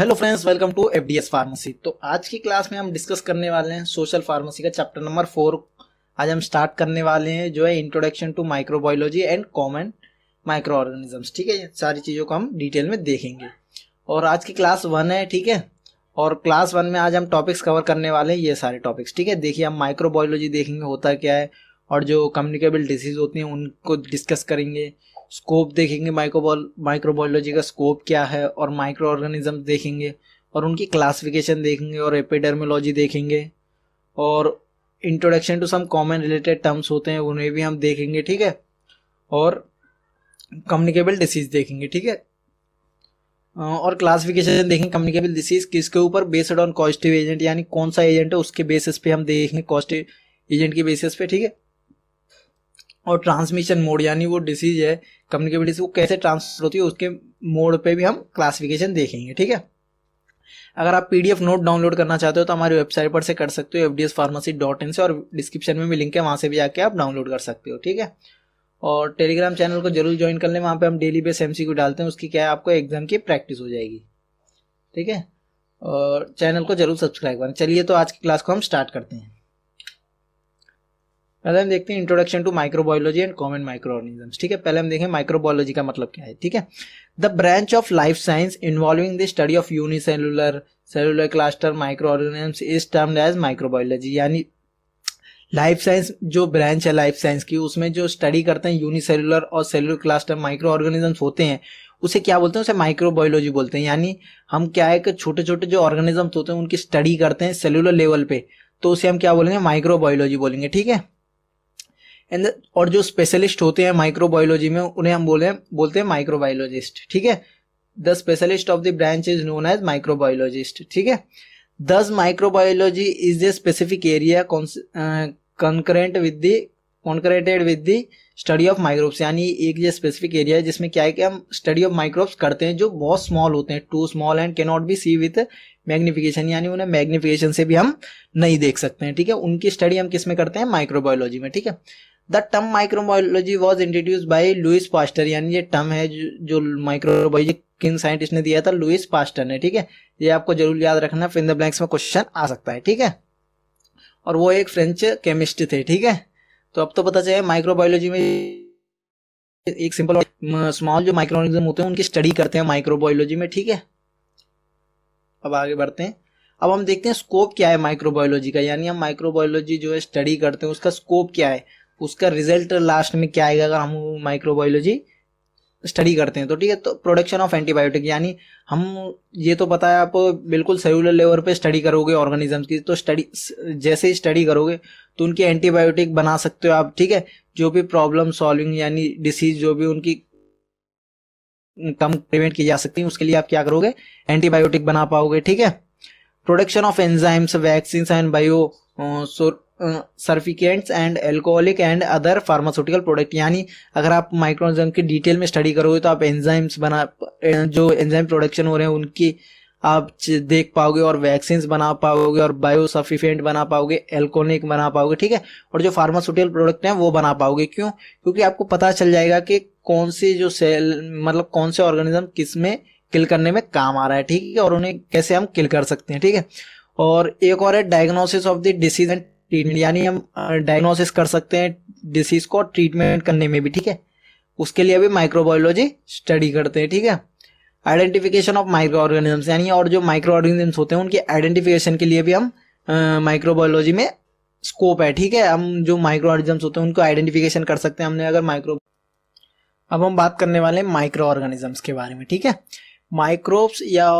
hello friends welcome to F pharmacy तो आज की क्लास में हम डिस्कस करने वाले हैं सोशल फार्मेसी का चैप्टर नंबर फोर आज हम स्टार्ट करने वाले हैं जो है introduction to microbiology and common micro organisms ठीक है सारी चीज़ों को हम डिटेल में देखेंगे और आज की क्लास वन है ठीक है और क्लास वन में आज हम टॉपिक्स कवर करने वाले हैं ये सारे टॉपिक्स ठीक है देखिए हम माइक्रोबायोलॉजी देखेंगे होता क्या है और जो कम्युनिकेबल डिसीज होती हैं उनको डिस्कस करेंगे स्कोप देखेंगे माइक्रोबॉल माइक्रोबायोलॉजी का स्कोप क्या है और माइक्रो ऑर्गेनिज्म देखेंगे और उनकी क्लासिफिकेशन देखेंगे और एपिडर्मोलॉजी देखेंगे और introduction to some common related terms होते हैं उन्हें भी हम देखेंगे ठीक है और कम्युनिकेबल डिसीज देखेंगे ठीक है और क्लासिफिकेशन देखेंगे कम्युनिकेबल डिसीज किसके ऊपर बेस्ड ऑन कॉस्टिव एजेंट यानी कौन सा एजेंट है उसके बेसिस पे हम देखेंगे कॉस्टिव एजेंट के बेसिस पे ठीक है और ट्रांसमिशन मोड यानी वो डिसीज है कम्युनिकेबिलिटी वो कैसे ट्रांसफर होती है उसके मोड पे भी हम क्लासिफिकेशन देखेंगे ठीक है अगर आप पीडीएफ नोट डाउनलोड करना चाहते हो तो हमारी वेबसाइट पर से कर सकते हो एफ से और डिस्क्रिप्शन में भी लिंक है वहाँ से भी जाके आप डाउनलोड कर सकते हो ठीक है और टेलीग्राम चैनल को जरूर ज्वाइन कर लें वहाँ पे हम डेली बेस एम डालते हैं उसकी क्या है आपको एग्जाम की प्रैक्टिस हो जाएगी ठीक है और चैनल को जरूर सब्सक्राइब करें चलिए तो आज की क्लास को हम स्टार्ट करते हैं पहले हम देखते हैं introduction to microbiology and common micro organisms ठीक है पहले हम देखें माइक्रोबायोलॉजी का मतलब क्या है ठीक है the branch of life science involving the study of unicellular cellular cluster micro organisms is termed as microbiology यानी लाइफ साइंस जो ब्रांच है लाइफ साइंस की उसमें जो स्टडी करते हैं यूनिसेलुलर और सेलुलर क्लास्टर माइक्रो ऑर्गेनिजम्स होते हैं उसे क्या बोलते हैं उसे माइक्रोबायोलॉजी बोलते हैं यानी हम क्या है कि छोटे छोटे जो ऑर्गेनिजम्स होते हैं उनकी स्टडी करते हैं सेलुलर लेवल पे तो उसे हम क्या बोलेंगे माइक्रोबायोलॉजी बोलेंगे ठीक है एंड और जो स्पेशलिस्ट होते हैं माइक्रोबायोलॉजी में उन्हें हम बोले बोलते हैं माइक्रोबायोलॉजिस्ट ठीक है the specialist of the branch is known as microbiologist ठीक है thus microbiology is a specific area concurrent with the concerned with the study of microbes यानी एक ये स्पेसिफिक एरिया है जिसमें क्या है कि हम स्टडी ऑफ माइक्रोब्स करते हैं जो बहुत स्मॉल होते हैं too small and can not be see with magnification यानी उन्हें मैग्निफिकेशन से भी हम नहीं देख सकते हैं ठीक है उनकी स्टडी हम किस में करते हैं माइक्रोबायोलॉजी में ठीक है the term microbiology was introduce by Louis Pasteur यानी ये टर्म है जो, माइक्रोबायोलॉजी किन साइंटिस्ट ने दिया था लुइस पास्टर ने ठीक है ये आपको जरूर याद रखना फिन द ब्लैंक्स में क्वेश्चन आ सकता है ठीक है और वो एक फ्रेंच केमिस्ट थे ठीक है तो अब तो पता चले माइक्रोबायोलॉजी में एक सिंपल स्मॉल जो माइक्रो ऑर्गेनिज्म होते हैं उनकी स्टडी करते हैं माइक्रोबायोलॉजी में ठीक है अब आगे बढ़ते हैं अब हम देखते हैं स्कोप क्या है माइक्रोबायोलॉजी का यानी हम माइक्रोबायोलॉजी जो है स्टडी करते हैं उसका स्कोप क्या है उसका रिजल्ट लास्ट में क्या आएगा अगर हम माइक्रोबायोलॉजी स्टडी करते हैं तो ठीक है तो प्रोडक्शन ऑफ एंटीबायोटिक यानी हम ये तो पता है आप बिल्कुल सेलुलर लेवल पे स्टडी करोगे ऑर्गेनिजम्स की तो स्टडी जैसे ही स्टडी करोगे तो उनकी एंटीबायोटिक बना सकते हो आप ठीक है जो भी प्रॉब्लम सॉल्विंग यानी डिसीज जो भी उनकी कम प्रिवेंट की जा सकती है उसके लिए आप क्या करोगे एंटीबायोटिक बना पाओगे ठीक है production of enzymes vaccine and bio surfactants and alcoholic and other pharmaceutical product यानी अगर आप माइक्रोजम की डिटेल में स्टडी करोगे तो आप एंजाइम्स बना जो एंजाइम प्रोडक्शन हो रहे हैं उनकी आप देख पाओगे और वैक्सीन बना पाओगे और बायोसफिफेंट बना पाओगे एल्कोनिक बना पाओगे ठीक है और जो फार्मास्यूटिकल प्रोडक्ट हैं वो बना पाओगे क्यों क्योंकि आपको पता चल जाएगा कि कौन सी जो सेल मतलब कौन से ऑर्गेनिज्म किस में किल करने में काम आ रहा है ठीक है और उन्हें कैसे हम किल कर सकते हैं ठीक है और एक और है diagnosis of the disease and treatment यानी हम डायग्नोसिस कर सकते हैं डिसीज को ट्रीटमेंट करने में भी ठीक है उसके लिए भी माइक्रोबायोलॉजी स्टडी करते हैं ठीक है आइडेंटिफिकेशन ऑफ माइक्रो ऑर्गेनिजम्स यानी और जो माइक्रो ऑर्गेनिजम्स होते हैं उनके आइडेंटिफिकेशन के लिए भी हम माइक्रोबायोलॉजी में स्कोप है ठीक है हम जो माइक्रो ऑर्गेनिजम्स होते हैं उनको आइडेंटिफिकेशन कर सकते हैं हमने अगर माइक्रो अब हम बात करने वाले माइक्रो ऑर्गेनिजम्स के बारे में ठीक है माइक्रोब्स या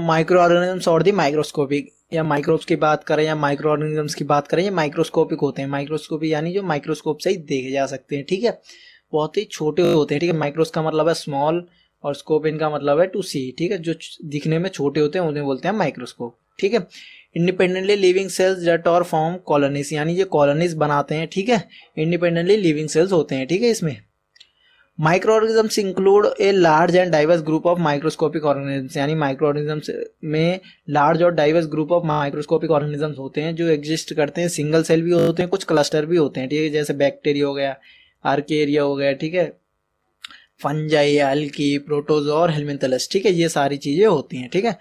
माइक्रो uh, ऑर्गेनिजम्स और दी माइक्रोस्कोपिक या माइक्रोब्स की बात करें या माइक्रो ऑर्गेनिजम्स की बात करें ये माइक्रोस्कोपिक होते हैं माइक्रोस्कोपिक यानी जो माइक्रोस्कोप से ही देखे जा सकते हैं ठीक है बहुत ही छोटे होते हैं ठीक है माइक्रोस का मतलब है स्मॉल और स्कोप इनका मतलब है टू सी ठीक है जो दिखने में छोटे होते हैं उन्हें बोलते हैं माइक्रोस्कोप ठीक है इंडिपेंडेंटली लिविंग सेल्स जट और फॉर्म कॉलोनीस यानी ये कॉलोनीज बनाते हैं ठीक है इंडिपेंडेंटली लिविंग सेल्स होते हैं ठीक है इसमें microorganisms include a large and diverse group of microscopic organisms यानी ऑर्गेजम्स में लार्ज और diverse group of microscopic organisms होते हैं जो एग्जिस्ट करते हैं सिंगल सेल भी होते हैं कुछ क्लस्टर भी होते हैं ठीक है जैसे बैक्टीरिया हो गया आर्केरिया हो गया ठीक है फंजाई हल्की प्रोटोज और हेलमिनथलस ठीक है ये सारी चीज़ें होती हैं ठीक है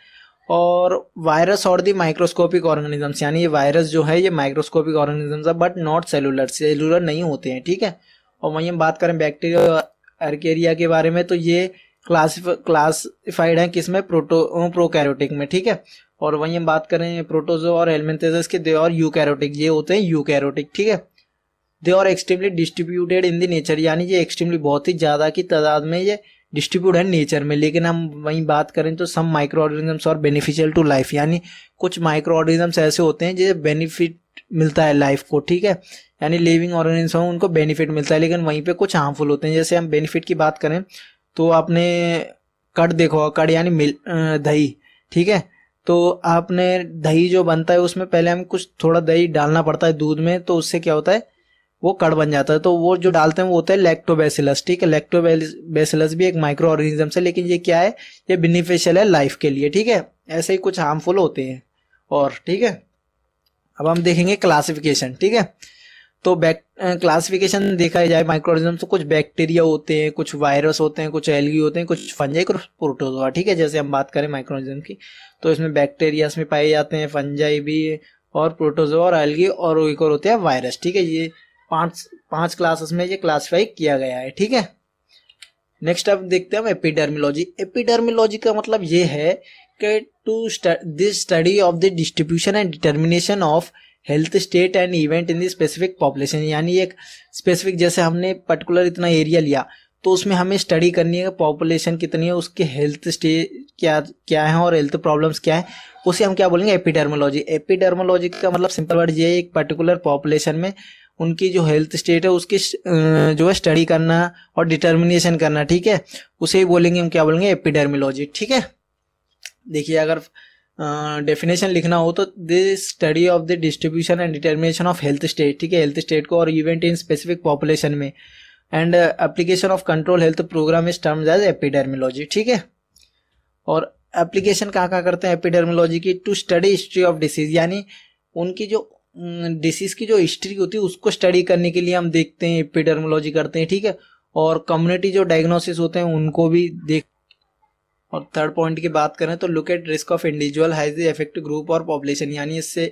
और वायरस और दी माइक्रोस्कोपिक ऑर्गेनिजम्स यानी ये वायरस जो है ये माइक्रोस्कोपिक ऑर्गेनिजम्स है बट नॉट सेलुलर सेलुलर नहीं होते हैं ठीक है और वहीं हम बात करें बैक्टीरिया अर्केरिया के बारे में तो ये क्लासिफ क्लासिफाइड है किसमें प्रोटो प्रोकैरोटिक अं, में ठीक है और वहीं हम बात करें प्रोटोजो और एलमेंथेजस के दे और यूकैरोटिक ये होते हैं कैरोटिक ठीक है they are extremely distributed in the nature यानी ये एक्सट्रीमली बहुत ही ज़्यादा की तादाद में ये डिस्ट्रीब्यूट है नेचर में लेकिन हम वहीं बात करें तो some micro organisms are beneficial to life यानी कुछ माइक्रो ऑर्गेनिजम्स ऐसे होते हैं जो बेनिफिट मिलता है लाइफ को ठीक है यानी लिविंग ऑर्गेनिज्म उनको बेनिफिट मिलता है लेकिन वहीं पे कुछ हार्मफुल होते हैं जैसे हम बेनिफिट की बात करें तो आपने कट देखो कड़ कट यानी मिल दही ठीक है तो आपने दही जो बनता है उसमें पहले हम कुछ थोड़ा दही डालना पड़ता है दूध में तो उससे क्या होता है वो कड़ बन जाता है तो वो जो डालते हैं वो होता है लैक्टोबैसिलस ठीक है लैक्टोबैसिलस भी एक माइक्रो ऑर्गेनिज्म है लेकिन ये क्या है ये बेनिफिशियल है लाइफ के लिए ठीक है ऐसे ही कुछ हार्मफुल होते हैं और ठीक है अब हम देखेंगे क्लासिफिकेशन ठीक है तो बैक क्लासिफिकेशन देखा जाए माइक्रोऑर्गेनिज्म तो कुछ बैक्टीरिया होते हैं कुछ वायरस होते हैं कुछ एलगी होते हैं कुछ फंजे कुछ प्रोटोजोआ ठीक है जैसे हम बात करें माइक्रोऑर्गेनिज्म की तो इसमें बैक्टीरिया में पाए जाते हैं फंजाई भी और प्रोटोजोआ और एलगी और एक और होते हैं वायरस ठीक है ये पांच पांच क्लासेस में ये क्लासिफाई किया गया है ठीक है नेक्स्ट अब देखते हैं हम एपिडर्मिलोजी एपिडर्मिलोजी का मतलब ये है devoted to stu- this study of the distribution and determination of health state and event in the specific population यानी एक स्पेसिफिक जैसे हमने पर्टिकुलर इतना एरिया लिया तो उसमें हमें स्टडी करनी है पॉपुलेशन कितनी है उसके हेल्थ स्टेट क्या क्या है और हेल्थ प्रॉब्लम्स क्या है उसे हम क्या बोलेंगे एपिडर्मोलॉजी एपिडर्मोलॉजी का मतलब सिंपल वर्ड ये है एक पर्टिकुलर पॉपुलेशन में उनकी जो हेल्थ स्टेट है उसकी जो है स्टडी करना और डिटर्मिनेशन करना ठीक है उसे ही बोलेंगे हम क्या बोलेंगे एपिडर्मोलॉजी ठीक है देखिए अगर डेफिनेशन uh, लिखना हो तो they study of the distribution and determination of health state ठीक है हेल्थ स्टेट को और इवेंट इन स्पेसिफिक पॉपुलेशन में and application of control health program is terms as epidemiology ठीक है और एप्लीकेशन कहाँ कहाँ करते हैं एपिडर्मोलॉजी की to study history of disease यानी उनकी जो डिसीज की जो हिस्ट्री होती है उसको स्टडी करने के लिए हम देखते हैं एपिडर्मोलॉजी करते हैं ठीक है और कम्युनिटी जो डायग्नोसिस होते हैं उनको भी देख और थर्ड पॉइंट की बात करें तो look at risk of individual has effect group or population यानी इससे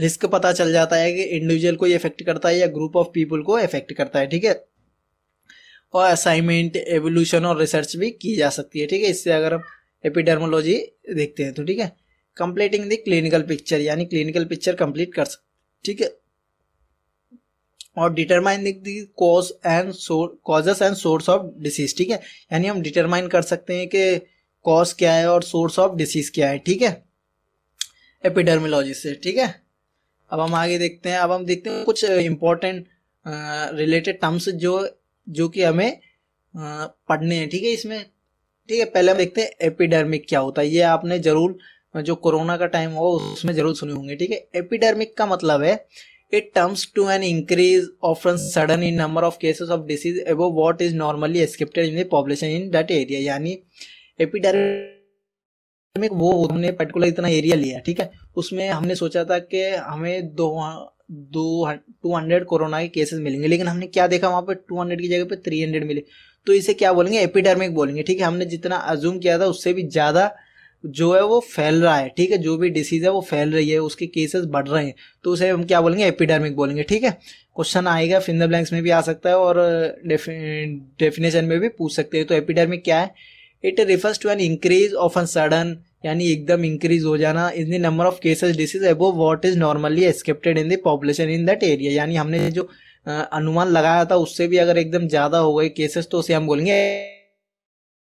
रिस्क पता चल जाता है कि इंडिविजुअल को इफेक्ट करता है या ग्रुप ऑफ पीपल को इफेक्ट करता है ठीक है और असाइनमेंट एवोल्यूशन और रिसर्च भी की जा सकती है ठीक है इससे अगर हम एपिडर्मोलॉजी देखते हैं तो ठीक है कंप्लीटिंग द क्लिनिकल पिक्चर यानी क्लिनिकल पिक्चर कंप्लीट कर सकते ठीक है और डिटरमाइन लिख the cause and causes and source of disease ठीक है यानी हम डिटरमाइन कर सकते हैं कि कॉज क्या है और सोर्स ऑफ डिसीज क्या है ठीक है एपिडर्मोलॉजी से ठीक है अब हम आगे देखते हैं अब हम देखते हैं कुछ इंपॉर्टेंट रिलेटेड टर्म्स जो जो कि हमें आ, uh, पढ़ने हैं ठीक है इसमें ठीक है पहले हम देखते हैं एपिडर्मिक क्या होता है ये आपने जरूर जो कोरोना का टाइम हो उसमें जरूर सुने होंगे ठीक है एपिडर्मिक का मतलब है It turns to an increase often sudden in number of cases of disease above what is normally accepted in the population in that area यानी एपिडेमिक वो हमने पर्टिकुलर इतना एरिया लिया ठीक है उसमें हमने सोचा था कि हमें दो दो टू हंड्रेड कोरोना के केसेस मिलेंगे लेकिन हमने क्या देखा वहाँ पे टू हंड्रेड की जगह पे थ्री हंड्रेड मिले तो इसे क्या बोलेंगे एपिडेमिक बोलेंगे ठीक है हमने जितना अजूम किया था उससे भी ज़्यादा जो है वो फैल रहा है ठीक है जो भी डिसीज है वो फैल रही है उसके केसेस बढ़ रहे हैं तो उसे हम क्या बोलेंगे एपिडेमिक बोलेंगे ठीक है क्वेश्चन आएगा फिन द ब्लैंक्स में भी आ सकता है और डेफिनेशन uh, में भी पूछ सकते हैं तो एपिडेमिक क्या है it refers to an increase of an sudden यानी एकदम इंक्रीज हो जाना in the number of cases disease above what is normally accepted in the population in that area यानी हमने जो uh, अनुमान लगाया था उससे भी अगर एकदम ज़्यादा हो गए केसेस तो उसे हम बोलेंगे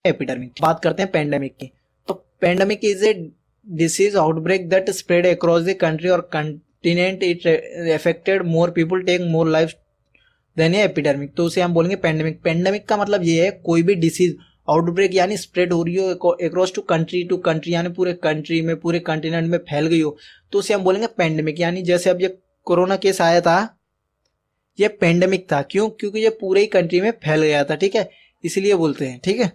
एपिडेमिक बात करते हैं पेंडेमिक की pandemic is a disease outbreak that spread across the country or continent it uh, affected more people take more lives than है एपिडेमिक तो उसे हम बोलेंगे पेंडेमिक पेंडेमिक का मतलब ये है कोई भी डिसीज आउटब्रेक यानी स्प्रेड हो रही हो across to country to country यानी पूरे कंट्री में पूरे कंटिनेंट में फैल गई हो तो उसे हम बोलेंगे पेंडेमिक यानी जैसे अब ये कोरोना केस आया था ये पेंडेमिक था क्यों क्योंकि ये पूरे ही कंट्री में फैल गया था ठीक है इसलिए बोलते हैं ठीक है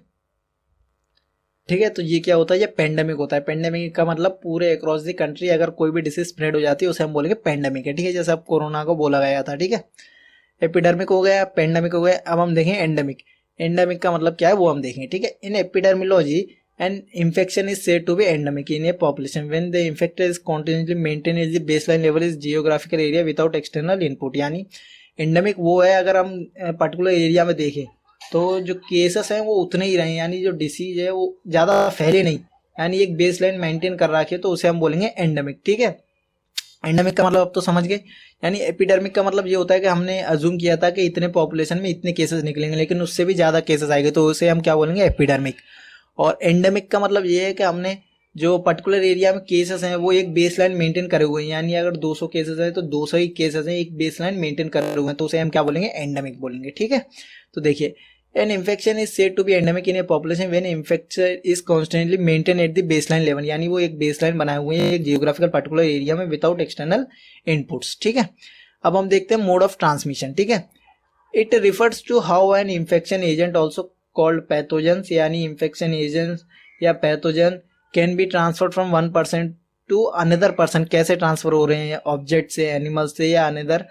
ठीक है तो ये क्या होता है ये पेंडेमिक होता है पेंडेमिक का मतलब पूरे अक्रॉस दी कंट्री अगर कोई भी डिसीज स्प्रेड हो जाती है उसे हम बोलेंगे पेंडेमिक है ठीक है जैसे अब कोरोना को बोला गया था ठीक है एपिडर्मिक हो गया पेंडेमिक हो गया अब हम देखें एंडेमिक एंडेमिक का मतलब क्या है वो हम देखें ठीक है in epidemiology and infection is said to be endemic in a population when the infected is continuously maintain is the baseline level is geographical area without external input यानी एंडेमिक वो है अगर हम पर्टिकुलर एरिया में देखें तो जो cases हैं वो उतने ही रहे यानी जो डिसीज है वो ज़्यादा फैले नहीं यानी एक बेस लाइन मेंटेन कर रखे तो उसे हम बोलेंगे एंडेमिक ठीक है एंडेमिक का मतलब अब तो समझ गए यानी एपिडेमिक का मतलब ये होता है कि हमने अजूम किया था कि इतने पॉपुलेशन में इतने केसेस निकलेंगे लेकिन उससे भी ज़्यादा केसेस आएंगे तो उसे हम क्या बोलेंगे एपिडेमिक और एंडेमिक का मतलब ये है कि हमने जो पर्टिकुलर एरिया में केसेस हैं वो एक बेस लाइन मेंटेन करे हुए हैं यानी अगर 200 केसेस हैं तो 200 ही केसेस हैं एक बेस लाइन मेंटेन करे हुए हैं तो उसे हम क्या बोलेंगे एंडेमिक बोलेंगे ठीक है तो देखिए An infection is said to be endemic in a population when infection is constantly maintained at the baseline level यानी वो एक बेसलाइन बनाए हुए हैं एक जियोग्राफिकल पर्टिकुलर एरिया में विदाउट एक्सटर्नल इनपुट्स ठीक है अब हम देखते हैं मोड ऑफ ट्रांसमिशन ठीक है it refers to how an infection agent also called pathogen यानी इन्फेक्शन एजेंट या pathogen can be transfer from one percent to another person कैसे ट्रांसफर हो रहे हैं ऑब्जेक्ट से एनिमल से या अनदर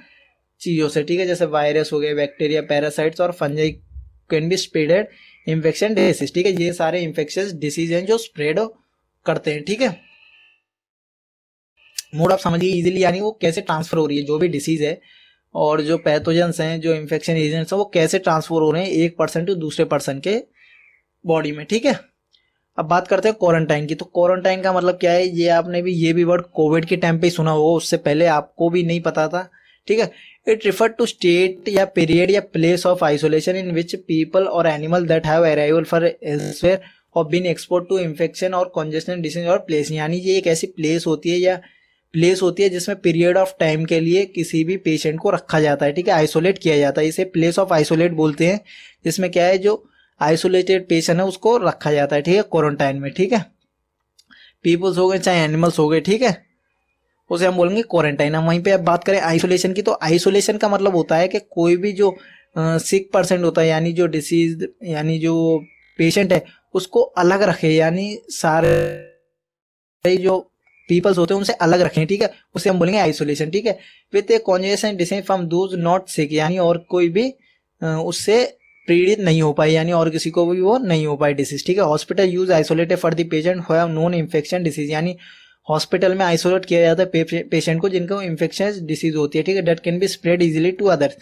चीज़ों से ठीक है जैसे वायरस हो गए बैक्टीरिया पैरासाइट्स और fungi can be spreaded infection disease ठीक है ये सारे इन्फेक्शन डिसीज हैं जो स्प्रेड करते हैं ठीक है मोड आप समझिए इजीली यानी वो कैसे ट्रांसफर हो रही है जो भी डिसीज है और जो पैथोजेंस हैं जो इन्फेक्शन एजेंट्स हैं वो कैसे ट्रांसफर हो रहे हैं एक पर्सन टू दूसरे पर्सन के बॉडी में ठीक है अब बात करते हैं क्वारंटाइन की तो क्वारंटाइन का मतलब क्या है ये आपने भी ये भी वर्ड कोविड के टाइम पे सुना होगा उससे पहले आपको भी नहीं पता था ठीक है इट रिफर टू स्टेट या पीरियड या place of isolation in which people or animal that have arrival for elsewhere or been export to infection or congestion disease or place यानी ये एक ऐसी प्लेस होती है या प्लेस होती है जिसमें पीरियड ऑफ टाइम के लिए किसी भी पेशेंट को रखा जाता है ठीक है आइसोलेट किया जाता है इसे प्लेस ऑफ आइसोलेट बोलते हैं जिसमें क्या है जो आइसोलेटेड पेशेंट है उसको रखा जाता है ठीक है क्वारंटाइन में ठीक है पीपल्स हो गए चाहे एनिमल्स हो गए ठीक है उसे हम बोलेंगे क्वारंटाइन हम वहीं पे अब बात करें आइसोलेशन की तो आइसोलेशन का मतलब होता है कि कोई भी जो सिक परसेंट होता है यानी जो डिसीज यानी जो पेशेंट है उसको अलग रखे यानी सारे जो पीपल्स होते हैं उनसे अलग रखें ठीक है उसे हम बोलेंगे आइसोलेशन ठीक है with a congestion decent from those not sick यानी और कोई भी उससे पीड़ित नहीं हो पाई यानी और किसी को भी वो नहीं हो पाई डिसीज ठीक है hospital use isolated for the patient हुआ नॉन इन्फेक्शन डिसीज यानी हॉस्पिटल में आइसोलेट किया जाता है पे, पेशेंट को जिनको इन्फेक्शन डिसीज होती है ठीक है that can be spread easily to others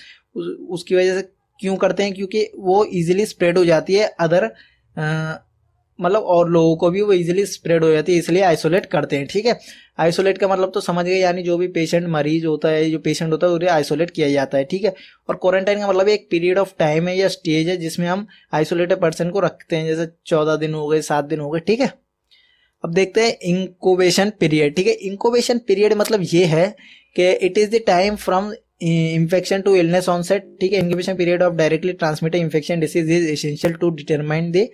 उसकी वजह से क्यों करते हैं क्योंकि वो इजिली स्प्रेड हो जाती है अदर मतलब और लोगों को भी वो इजिली स्प्रेड हो जाती है इसलिए आइसोलेट करते हैं ठीक है आइसोलेट का मतलब तो समझ गए यानी जो भी पेशेंट मरीज होता है जो पेशेंट होता है उसे आइसोलेट किया जाता है ठीक है और क्वारंटाइन का मतलब एक पीरियड ऑफ टाइम है या स्टेज है जिसमें हम आइसोलेटेड पर्सन को रखते हैं जैसे चौदह दिन हो गए सात दिन हो गए ठीक है अब देखते हैं इंकोबेशन पीरियड ठीक है इंकोबेशन पीरियड मतलब ये है कि it is the time from infection to illness onset ठीक है incubation period of directly transmitted infection disease is essential to determine the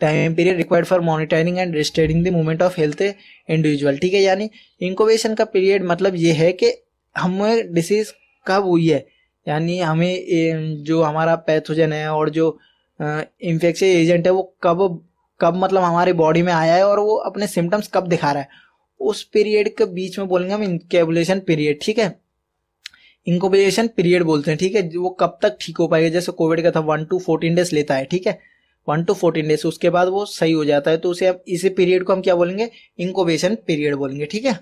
time period required for monitoring and restricting the movement of health individual ठीक है यानी इंकोबेशन का period मतलब ये है कि हमें डिसीज कब हुई है यानी हमें eh, जो हमारा पैथोजन है और जो इन्फेक्शन eh, एजेंट है वो कब कब मतलब हमारी बॉडी में आया है और वो अपने सिम्टम्स कब दिखा रहा है उस पीरियड के बीच में बोलेंगे हम इनकेबुलेशन पीरियड ठीक है इनकोबुलेशन पीरियड बोलते हैं ठीक है वो कब तक ठीक हो पाएगा जैसे कोविड का था वन टू फोर्टीन डेज लेता है ठीक है वन टू फोर्टीन डेज उसके बाद वो सही हो जाता है तो उसे अब इसी पीरियड को हम क्या बोलेंगे इंकोबेशन पीरियड बोलेंगे ठीक है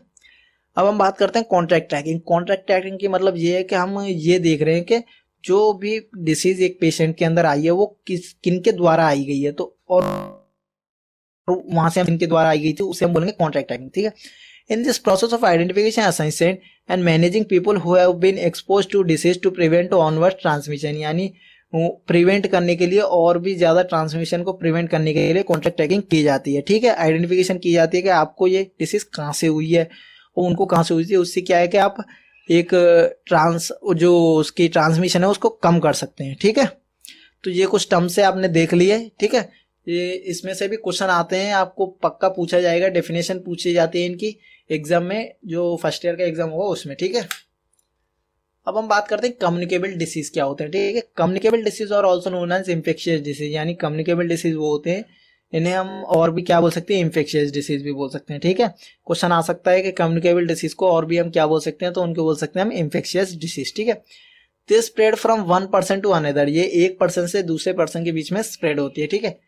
अब हम बात करते हैं कॉन्ट्रैक्ट ट्रैकिंग कॉन्ट्रैक्ट ट्रैकिंग की मतलब ये है कि हम ये देख रहे हैं कि जो भी डिसीज एक पेशेंट के अंदर आई है वो किस किन के द्वारा आई गई है तो और तो वहां से हम इनके द्वारा आई गई थी उसे हम बोलेंगे कॉन्ट्रैक्ट टाइपिंग ठीक है in this process of identification assessment and managing people who have been exposed to disease to prevent onward transmission यानी प्रिवेंट करने के लिए और भी ज़्यादा ट्रांसमिशन को प्रिवेंट करने के लिए कॉन्ट्रैक्ट ट्रैकिंग की जाती है ठीक है आइडेंटिफिकेशन की जाती है कि आपको ये डिसीज कहाँ से हुई है और उनको कहाँ से हुई थी उससे क्या है कि आप एक ट्रांस जो उसकी ट्रांसमिशन है उसको कम कर सकते हैं ठीक है तो ये कुछ टर्म्स है आपने देख लिए ठीक है ये इसमें से भी क्वेश्चन आते हैं आपको पक्का पूछा जाएगा डेफिनेशन पूछी जाती है इनकी एग्जाम में जो फर्स्ट ईयर का एग्जाम होगा उसमें ठीक है अब हम बात करते हैं कम्युनिकेबल डिसीज क्या होते हैं ठीक है communicable disease are also known as infectious disease यानी कम्युनिकेबल डिसीज वो होते हैं इन्हें हम और भी क्या बोल सकते हैं इन्फेक्शियस डिसीज भी बोल सकते हैं ठीक है क्वेश्चन आ सकता है कि कम्युनिकेबल डिसीज को और भी हम क्या बोल सकते हैं तो उनको बोल सकते हैं हम इन्फेक्शियस डिसीज ठीक है this spread from one person to another ये एक पर्सन से दूसरे पर्सन के बीच में स्प्रेड होती है ठीक है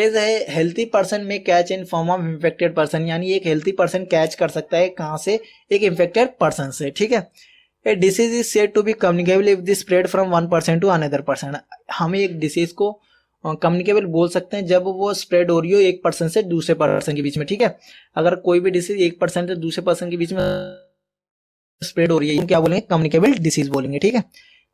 as a healthy person may catch in form of infected person यानी एक हेल्थी पर्सन कैच कर सकता है कहाँ से एक इन्फेक्टेड पर्सन से ठीक है a disease is said to be communicable if this spread from one person to another person हम एक डिसीज को कम्युनिकेबल बोल सकते हैं जब वो स्प्रेड हो रही हो एक पर्सन से दूसरे पर्सन के बीच में ठीक है अगर कोई भी डिसीज एक पर्सन से दूसरे पर्सन के बीच में स्प्रेड हो रही है क्या बोलेंगे कम्युनिकेबल डिसीज बोलेंगे ठीक है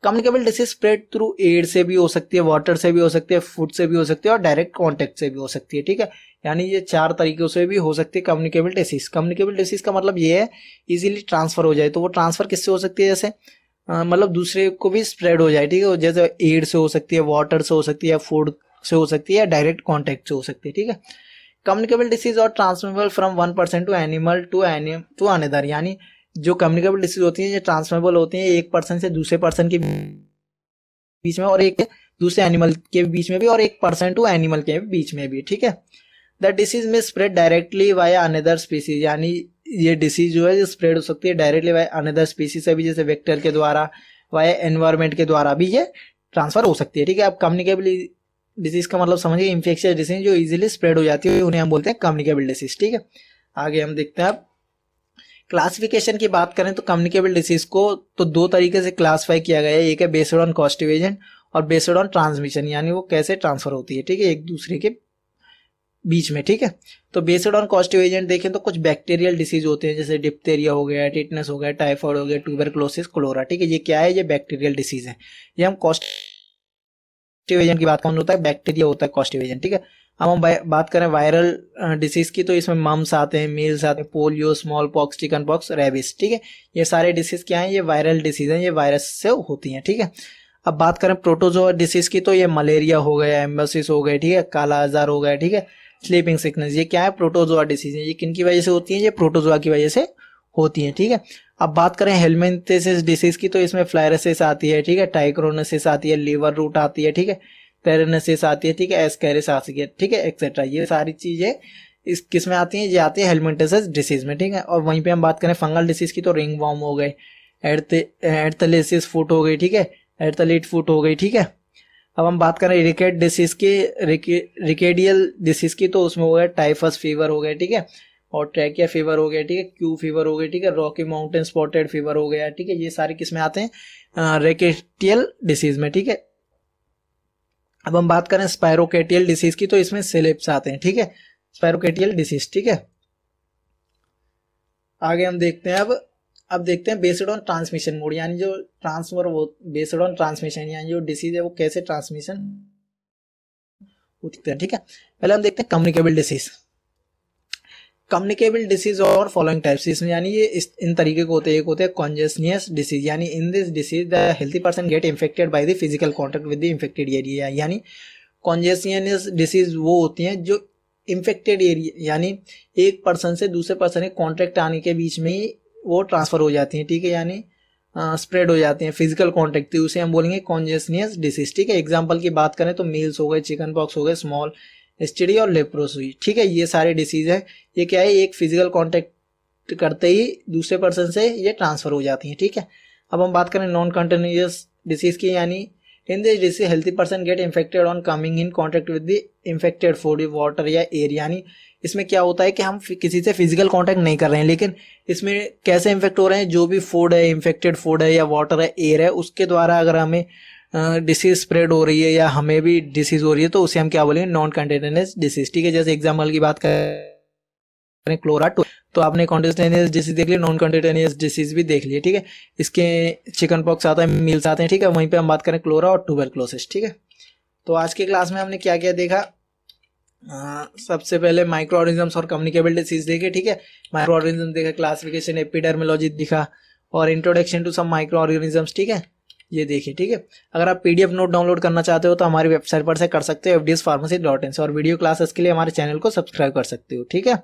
communicable disease spread through air से भी हो सकती है वाटर से भी हो सकती है फूड से भी हो सकती है और डायरेक्ट कॉन्टेक्ट से भी हो सकती है ठीक है यानी ये चार तरीकों से भी हो सकती है कम्युनिकेबल डिसीज कम्युनिकेबल डिसीज का मतलब ये है इजिली ट्रांसफर हो जाए तो वो ट्रांसफर किससे हो सकती है जैसे मतलब दूसरे को भी स्प्रेड हो जाए ठीक है जैसे एयर से हो सकती है वाटर से हो सकती है फूड से हो सकती है या डायरेक्ट कॉन्टेक्ट से हो सकती है ठीक है communicable disease are transmissible from one person to animal to animal to another यानी जो कम्युनिकेबल डिसीज होती है ये ट्रांसफरेबल होती हैं एक पर्सन से दूसरे पर्सन के बीच में और एक दूसरे एनिमल के बीच में भी और एक पर्सन टू एनिमल के बीच में भी ठीक है the disease may spread directly by another species यानी ये डिसीज जो है स्प्रेड हो सकती है डायरेक्टली बाय अनदर स्पीसीज से भी जैसे वेक्टर के द्वारा वाई एनवायरमेंट के द्वारा भी ये ट्रांसफर हो सकती है ठीक है अब कम्युनिकेबल डिसीज का मतलब समझिए इन्फेक्शियस डिसीज जो इजिली स्प्रेड हो जाती है उन्हें हम बोलते हैं कम्युनिकेबल डिसीज ठीक है आगे हम देखते हैं अब क्लासिफिकेशन की बात करें तो कम्युनिकेबल डिसीज को तो दो तरीके से क्लासिफाई किया गया है एक है बेस्ड ऑन कॉस्ट एजेंट और बेस्ड ऑन ट्रांसमिशन यानी वो कैसे ट्रांसफर होती है ठीक है एक दूसरे के बीच में ठीक है तो बेस्ड ऑन कॉस्टिव एजेंट देखें तो कुछ बैक्टीरियल डिसीज होते हैं जैसे डिप्टेरिया हो गया टिटनेस हो गया टाइफॉइड हो गया ट्यूबर क्लोसिस क्लोरा ठीक है ये क्या है ये बैक्टीरियल डिसीज है ये हम कॉस्ट एजेंट की बात कौन तो होता है बैक्टीरिया होता है कॉस्ट एजेंट ठीक है अब हम बात करें वायरल डिसीज की तो इसमें मम्स आते हैं मील्स आते हैं polio small pox chicken pox rabies ठीक है ये सारे डिसीज क्या हैं ये वायरल डिसीज हैं ये वायरस से होती हैं ठीक है अब बात करें प्रोटोजोआ डिसीज की तो ये मलेरिया हो गया एम्बोसिस हो गए ठीक है काला आजार हो गया ठीक है स्लीपिंग सिकनेस ये क्या है प्रोटोजोआ डिसीज है ये किन की वजह से होती है ये प्रोटोजोआ की वजह से होती है ठीक है अब बात करें हेलमेंथेसिस डिसीज की तो इसमें फ्लायरसिस आती है ठीक है टाइक्रोनसिस आती है लीवर रूट आती है ठीक है पेरेनेसिस आती है ठीक है एसकेरिस आ है ठीक है एक्सेट्रा ये सारी चीज़ें इस किस में आती हैं ये आती है हेलमेंटेसिस डिसीज में ठीक है और वहीं पे हम बात करें फंगल डिसीज की तो रिंग वॉम हो गए एडथलेसिस फुट हो गई ठीक है एडथलीट फुट हो गई ठीक है अब हम बात करें रिकेट डिसीज की रिकेडियल डिसीज की तो उसमें हो गया टाइफस फीवर हो गया ठीक है और ट्रैकिया फीवर हो गया ठीक है क्यू फीवर हो गया ठीक है रॉकी माउंटेन स्पॉटेड फीवर हो गया ठीक है ये सारे किस में आते हैं रेकेटियल डिसीज में ठीक है अब हम बात करें स्पायरोकेटियल डिसीज की तो इसमें सेलेप्स आते हैं ठीक है स्पायरोकेटियल डिसीज ठीक है आगे हम देखते हैं अब अब देखते हैं बेस्ड ऑन ट्रांसमिशन मोड यानी जो ट्रांसफर वो बेस्ड ऑन ट्रांसमिशन यानी जो डिसीज है वो कैसे ट्रांसमिशन होती है ठीक है पहले हम देखते हैं communicable disease communicable disease are following types इसमें यानी ये इस इन तरीके को होते हैं एक होते हैं कॉन्जेसनियस डिसीज यानी in this disease the healthy person get infected by the physical contact with the infected area यानी कॉन्जेसनियस डिसीज वो होती हैं जो इन्फेक्टेड एरिया यानी एक पर्सन से दूसरे पर्सन के कॉन्टैक्ट आने के बीच में ही वो ट्रांसफ़र हो जाती हैं ठीक है यानी स्प्रेड हो जाते हैं फिजिकल कॉन्टैक्ट तो उसे हम बोलेंगे कॉन्जेसनियस डिसीज ठीक है एग्जाम्पल की बात करें तो मील्स हो गए चिकन पॉक्स हो गए स्मॉल स्टडी और लेप्रोसी ठीक है ये सारे डिसीज है ये क्या है एक फिजिकल कॉन्टेक्ट करते ही दूसरे पर्सन से ये ट्रांसफर हो जाती है ठीक है अब हम बात करें नॉन कंटिन्यूस डिसीज की यानी in this disease healthy person get infected on coming in contact with the infected food water या एयर यानी इसमें क्या होता है कि हम किसी से फिजिकल कॉन्टैक्ट नहीं कर रहे हैं लेकिन इसमें कैसे इन्फेक्ट हो रहे हैं जो भी फूड है इन्फेक्टेड फूड है या वाटर है एयर है उसके द्वारा अगर हमें डिसीज स्प्रेड हो रही है या हमें भी डिसीज हो रही है तो उसे हम क्या बोलेंगे नॉन कंटेनियस डिसीज ठीक है जैसे एग्जाम्पल की बात करें क्लोराटो तो आपने कॉन्टेटेनियस डिसीज देख लिया नॉन कॉन्टेटेनियस डिसीज भी देख लिया ठीक है इसके चिकन पॉक्स आता है मिल्स आते हैं ठीक है वहीं पे हम बात करें क्लोरा और ट्यूबरक्लोसिस ठीक है तो आज के क्लास में हमने क्या क्या देखा आ, सबसे पहले माइक्रो ऑर्गेनिजम्स और कम्युनिकेबल डिसीज देखे ठीक है माइक्रो ऑर्गेनिज्म देखा क्लासिफिकेशन एपिडर्मोलॉजी दिखा और introduction to some micro organisms ठीक है ये देखिए ठीक है अगर आप पीडीएफ नोट डाउनलोड करना चाहते हो तो हमारी वेबसाइट पर से कर सकते हो F D pharmacy dot in से और वीडियो क्लासेस के लिए हमारे चैनल को सब्सक्राइब कर सकते हो ठीक है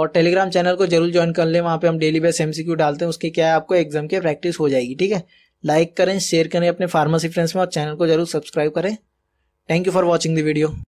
और टेलीग्राम चैनल को जरूर ज्वाइन कर लें वहाँ पे हम डेली बेस एम डालते हैं उसकी क्या है आपको एग्जाम की प्रैक्टिस हो जाएगी ठीक है लाइक करें शेयर करें अपने फार्मेसी फ्रेंड्स में और चैनल को जरूर सब्सक्राइब करें thank you for watching the video